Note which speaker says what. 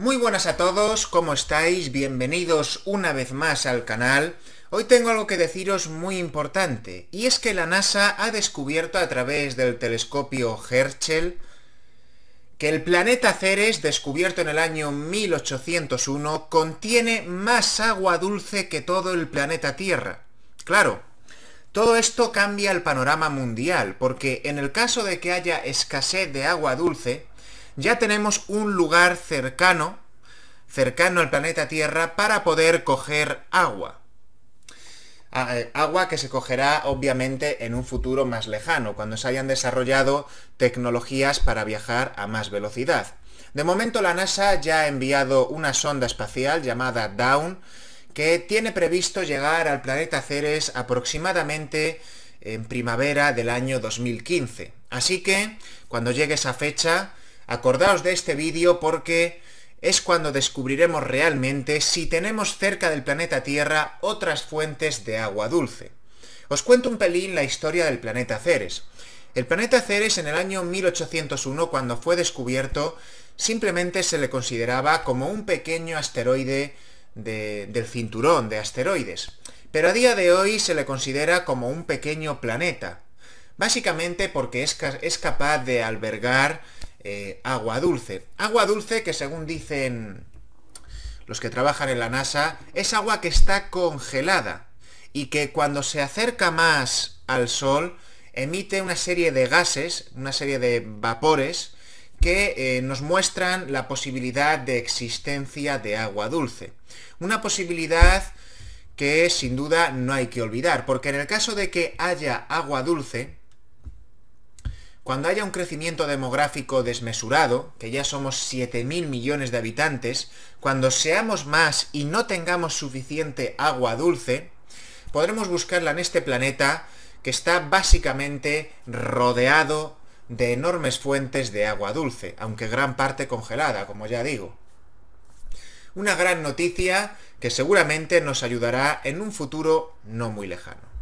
Speaker 1: Muy buenas a todos, ¿cómo estáis? Bienvenidos una vez más al canal. Hoy tengo algo que deciros muy importante, y es que la NASA ha descubierto a través del telescopio Herschel que el planeta Ceres, descubierto en el año 1801, contiene más agua dulce que todo el planeta Tierra. Claro, todo esto cambia el panorama mundial, porque en el caso de que haya escasez de agua dulce, ya tenemos un lugar cercano, cercano al planeta Tierra, para poder coger agua. Ah, eh, agua que se cogerá obviamente en un futuro más lejano, cuando se hayan desarrollado tecnologías para viajar a más velocidad. De momento la NASA ya ha enviado una sonda espacial llamada Down, que tiene previsto llegar al planeta Ceres aproximadamente en primavera del año 2015. Así que, cuando llegue esa fecha, Acordaos de este vídeo porque es cuando descubriremos realmente si tenemos cerca del planeta Tierra otras fuentes de agua dulce. Os cuento un pelín la historia del planeta Ceres. El planeta Ceres en el año 1801, cuando fue descubierto, simplemente se le consideraba como un pequeño asteroide del cinturón de asteroides. Pero a día de hoy se le considera como un pequeño planeta, básicamente porque es, es capaz de albergar eh, agua dulce. Agua dulce que según dicen los que trabajan en la NASA, es agua que está congelada y que cuando se acerca más al Sol emite una serie de gases, una serie de vapores que eh, nos muestran la posibilidad de existencia de agua dulce. Una posibilidad que sin duda no hay que olvidar, porque en el caso de que haya agua dulce, cuando haya un crecimiento demográfico desmesurado, que ya somos 7.000 millones de habitantes, cuando seamos más y no tengamos suficiente agua dulce, podremos buscarla en este planeta que está básicamente rodeado de enormes fuentes de agua dulce, aunque gran parte congelada, como ya digo. Una gran noticia que seguramente nos ayudará en un futuro no muy lejano.